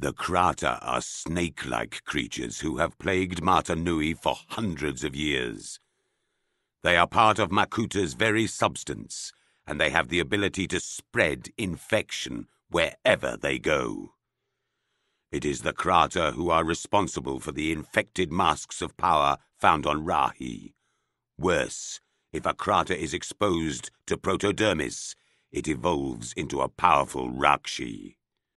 The Krata are snake like creatures who have plagued Mata Nui for hundreds of years. They are part of Makuta's very substance, and they have the ability to spread infection wherever they go. It is the Krata who are responsible for the infected masks of power found on Rahi. Worse, if a Krata is exposed to protodermis, it evolves into a powerful Rakshi.